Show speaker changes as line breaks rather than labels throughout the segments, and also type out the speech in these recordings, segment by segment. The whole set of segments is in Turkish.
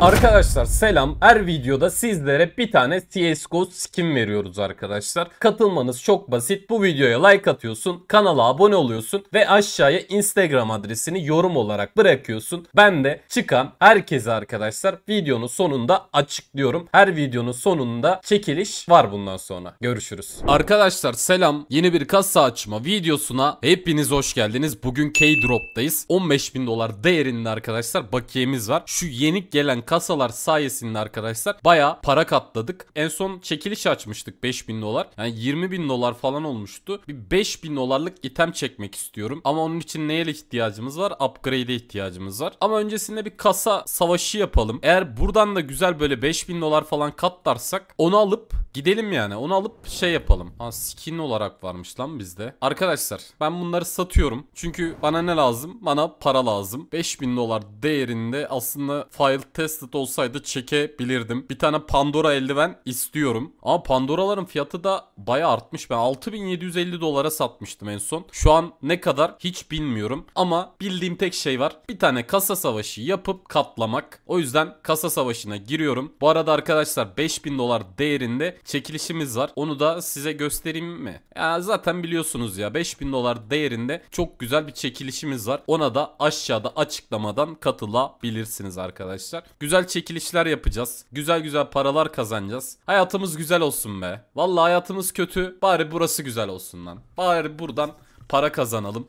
Arkadaşlar selam. Her videoda sizlere bir tane CSGO skin veriyoruz arkadaşlar. Katılmanız çok basit. Bu videoya like atıyorsun, kanala abone oluyorsun ve aşağıya Instagram adresini yorum olarak bırakıyorsun. Ben de çıkan herkese arkadaşlar videonun sonunda açıklıyorum. Her videonun sonunda çekiliş var bundan sonra. Görüşürüz. Arkadaşlar selam. Yeni bir kasa açma videosuna hepiniz hoş geldiniz. Bugün K-Drop'tayız. 15.000 dolar değerinde arkadaşlar bakiyemiz var. Şu yenik gelen kasalar sayesinde arkadaşlar baya para katladık. En son çekiliş açmıştık 5000 dolar. Yani 20 bin dolar falan olmuştu. Bir 5000 dolarlık item çekmek istiyorum. Ama onun için neye ihtiyacımız var? Upgrade'e ihtiyacımız var. Ama öncesinde bir kasa savaşı yapalım. Eğer buradan da güzel böyle 5000 dolar falan katlarsak onu alıp Gidelim yani onu alıp şey yapalım. Ha skin olarak varmış lan bizde. Arkadaşlar ben bunları satıyorum. Çünkü bana ne lazım? Bana para lazım. 5000 dolar değerinde aslında file tested olsaydı çekebilirdim. Bir tane Pandora eldiven istiyorum. Ama Pandora'ların fiyatı da baya artmış. Ben 6750 dolara satmıştım en son. Şu an ne kadar hiç bilmiyorum. Ama bildiğim tek şey var. Bir tane kasa savaşı yapıp katlamak. O yüzden kasa savaşına giriyorum. Bu arada arkadaşlar 5000 dolar değerinde çekilişimiz var. Onu da size göstereyim mi? Ya zaten biliyorsunuz ya 5000 dolar değerinde çok güzel bir çekilişimiz var. Ona da aşağıda açıklamadan katılabilirsiniz arkadaşlar. Güzel çekilişler yapacağız. Güzel güzel paralar kazanacağız. Hayatımız güzel olsun be. Vallahi hayatımız kötü. Bari burası güzel olsun lan. Bari buradan para kazanalım.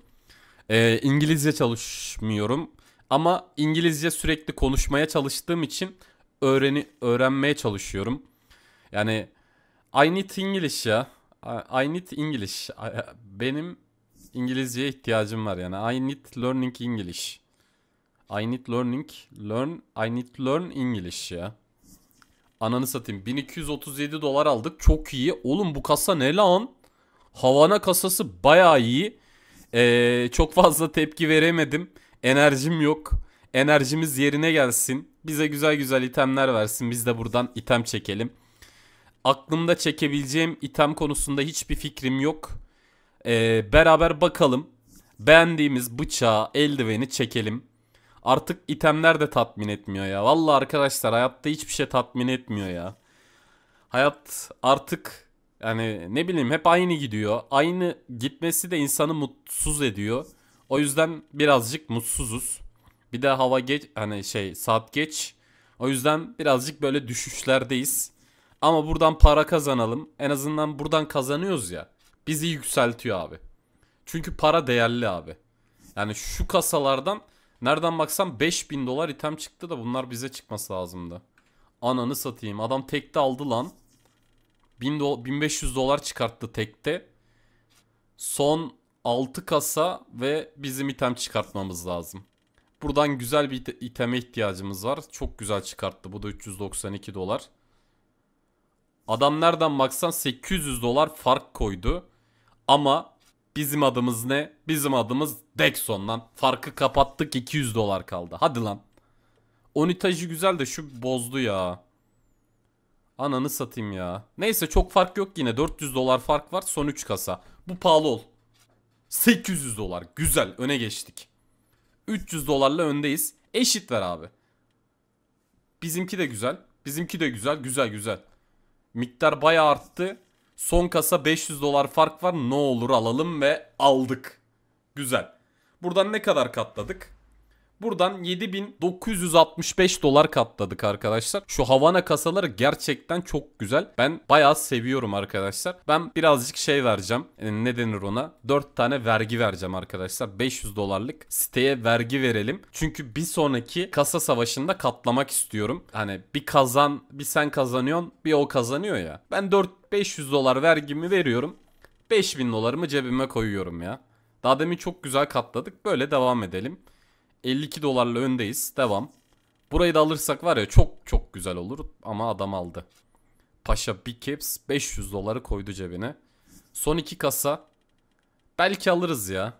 Ee, İngilizce çalışmıyorum. Ama İngilizce sürekli konuşmaya çalıştığım için öğreni öğrenmeye çalışıyorum. Yani I need English ya. I need English. Benim İngilizceye ihtiyacım var yani. I need learning English. I need learning. Learn. I need learn English ya. Ananı satayım. 1237 dolar aldık. Çok iyi. Oğlum bu kasa ne lan? Havana kasası baya iyi. Ee, çok fazla tepki veremedim. Enerjim yok. Enerjimiz yerine gelsin. Bize güzel güzel itemler versin. Biz de buradan item çekelim aklımda çekebileceğim item konusunda hiçbir fikrim yok. Ee, beraber bakalım. Beğendiğimiz bıçağı, eldiveni çekelim. Artık itemler de tatmin etmiyor ya. Valla arkadaşlar hayatta hiçbir şey tatmin etmiyor ya. Hayat artık yani ne bileyim hep aynı gidiyor. Aynı gitmesi de insanı mutsuz ediyor. O yüzden birazcık mutsuzuz. Bir de hava geç hani şey saat geç. O yüzden birazcık böyle düşüşlerdeyiz. Ama buradan para kazanalım. En azından buradan kazanıyoruz ya. Bizi yükseltiyor abi. Çünkü para değerli abi. Yani şu kasalardan nereden baksam 5000 dolar item çıktı da bunlar bize çıkması lazımdı. Ananı satayım. Adam tekte aldı lan. 1000 do 1500 dolar çıkarttı tekte. Son 6 kasa ve bizim item çıkartmamız lazım. Buradan güzel bir iteme ihtiyacımız var. Çok güzel çıkarttı. Bu da 392 dolar. Adam nereden baksan 800 dolar fark koydu. Ama bizim adımız ne? Bizim adımız Dexon lan. Farkı kapattık 200 dolar kaldı. Hadi lan. Onitajı güzel de şu bozdu ya. Ananı satayım ya. Neyse çok fark yok yine. 400 dolar fark var. Son 3 kasa. Bu pahalı ol. 800 dolar. Güzel. Öne geçtik. 300 dolarla öndeyiz. Eşit ver abi. Bizimki de güzel. Bizimki de güzel. Güzel güzel. Miktar bayağı arttı. Son kasa 500 dolar fark var. Ne olur alalım ve aldık. Güzel. Buradan ne kadar katladık? Buradan 7965 dolar katladık arkadaşlar. Şu Havana kasaları gerçekten çok güzel. Ben bayağı seviyorum arkadaşlar. Ben birazcık şey vereceğim. E, ne denir ona? 4 tane vergi vereceğim arkadaşlar. 500 dolarlık siteye vergi verelim. Çünkü bir sonraki kasa savaşında katlamak istiyorum. Hani bir kazan, bir sen kazanıyorsun, bir o kazanıyor ya. Ben 4 500 dolar vergimi veriyorum. 5000 dolarımı cebime koyuyorum ya. Daha demin çok güzel katladık. Böyle devam edelim. 52 dolarla öndeyiz. Devam. Burayı da alırsak var ya çok çok güzel olur ama adam aldı. Paşa Big Caps 500 doları koydu cebine. Son iki kasa. Belki alırız ya.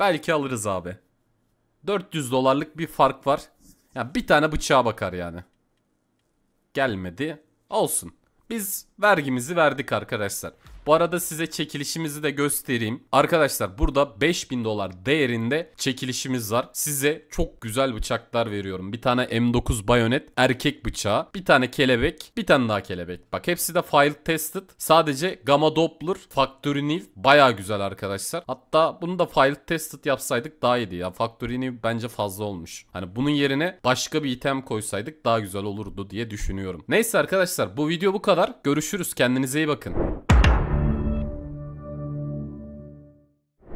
Belki alırız abi. 400 dolarlık bir fark var. Yani bir tane bıçağa bakar yani. Gelmedi. Olsun. Biz vergimizi verdik arkadaşlar. Bu arada size çekilişimizi de göstereyim. Arkadaşlar burada 5000 dolar değerinde çekilişimiz var. Size çok güzel bıçaklar veriyorum. Bir tane M9 bayonet erkek bıçağı. Bir tane kelebek. Bir tane daha kelebek. Bak hepsi de file tested. Sadece Gamma Doppler Factory New baya güzel arkadaşlar. Hatta bunu da file tested yapsaydık daha iyiydi ya. Factory New bence fazla olmuş. Hani bunun yerine başka bir item koysaydık daha güzel olurdu diye düşünüyorum. Neyse arkadaşlar bu video bu kadar. Görüşürüz. Kendinize iyi bakın.